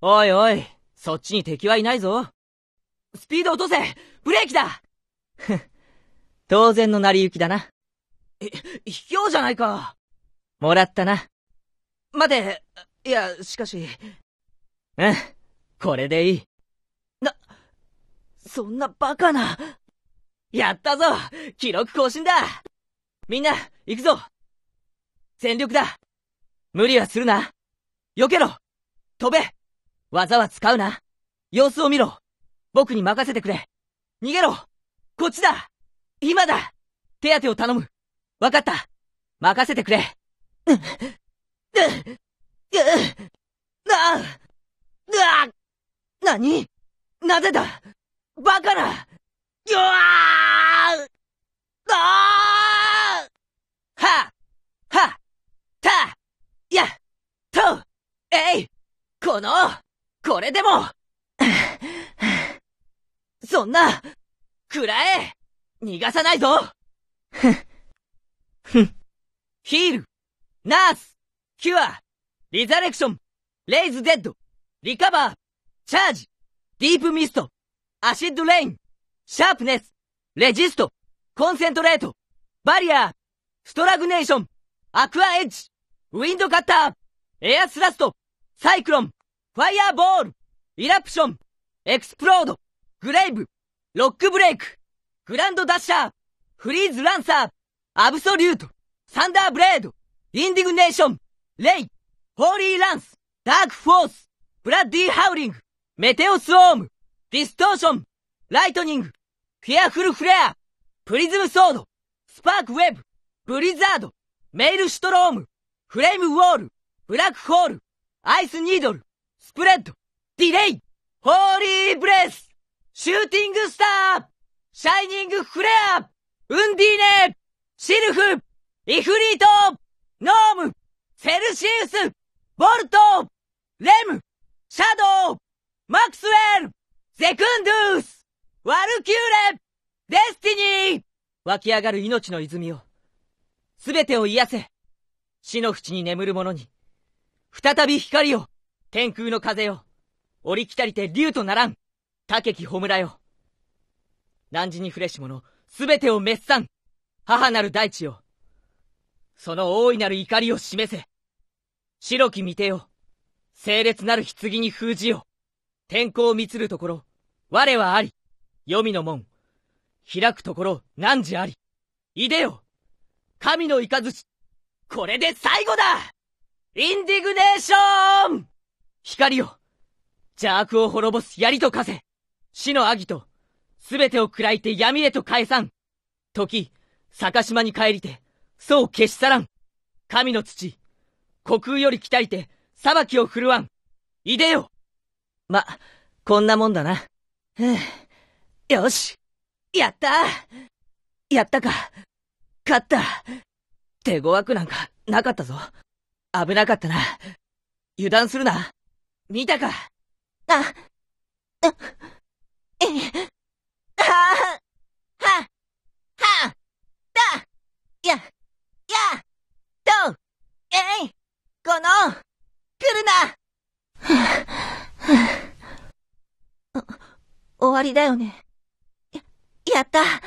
おいおい、そっちに敵はいないぞ。スピード落とせブレーキだふん、当然の成り行きだな。え、卑怯じゃないか。もらったな。待て、いや、しかし。うん、これでいい。な、そんなバカな。やったぞ記録更新だみんな、行くぞ全力だ無理はするな避けろ飛べ技は使うな。様子を見ろ。僕に任せてくれ。逃げろこっちだ今だ手当てを頼むわかった任せてくれうっ、うっ、ななあ何なぜだバカなよわーーははたやとえいこのこれでもそんな食らえ逃がさないぞふん。ヒール、ナース、キュア、リザレクション、レイズデッド、リカバー、チャージ、ディープミスト、アシッドレイン、シャープネス、レジスト、コンセントレート、バリアー、ストラグネーション、アクアエッジ、ウィンドカッター、エアスラスト、サイクロン、ファイアーボール、イラプション、エクスプロード、グレイブ、ロックブレイク、グランドダッシャー、フリーズランサー、アブソリュート、サンダーブレード、インディグネーション、レイ、ホーリーランス、ダークフォース、ブラッディーハウリング、メテオスオーム、ディストーション、ライトニング、フィアフルフレア、プリズムソード、スパークウェブ、ブリザード、メールシュトローム、フレームウォール、ブラックホール、アイスニードル、スプレッドディレイホーリーブレスシューティングスターシャイニングフレアウンディーネシルフイフリートノームセルシウスボルトレムシャドウマックスウェルゼクンドゥースワルキューレデスティニー湧き上がる命の泉を、すべてを癒せ死の淵に眠る者に、再び光を天空の風よ。折り来たりて竜とならん。竹木ほむらよ。時に触れし者、すべてを滅散。母なる大地よ。その大いなる怒りを示せ。白き見てよ。清烈なる棺に封じよ。天候を満つるところ、我はあり。黄泉の門。開くところ、汝あり。いでよ。神の雷。これで最後だインディグネーション光よ邪悪を滅ぼす槍と風死のアと、すべてを喰らいて闇へと返さん時、坂島に帰りて、そう消し去らん神の土、虚空より来たりて、裁きを振るわんいでよま、こんなもんだな。ふぅ。よしやったやったか勝った手強くなんかなかったぞ。危なかったな。油断するな。見たかあ、あ、え、はは、は、は、だ、や、や、と、えい、この、来るなはは お。終わりだよね。や、やった。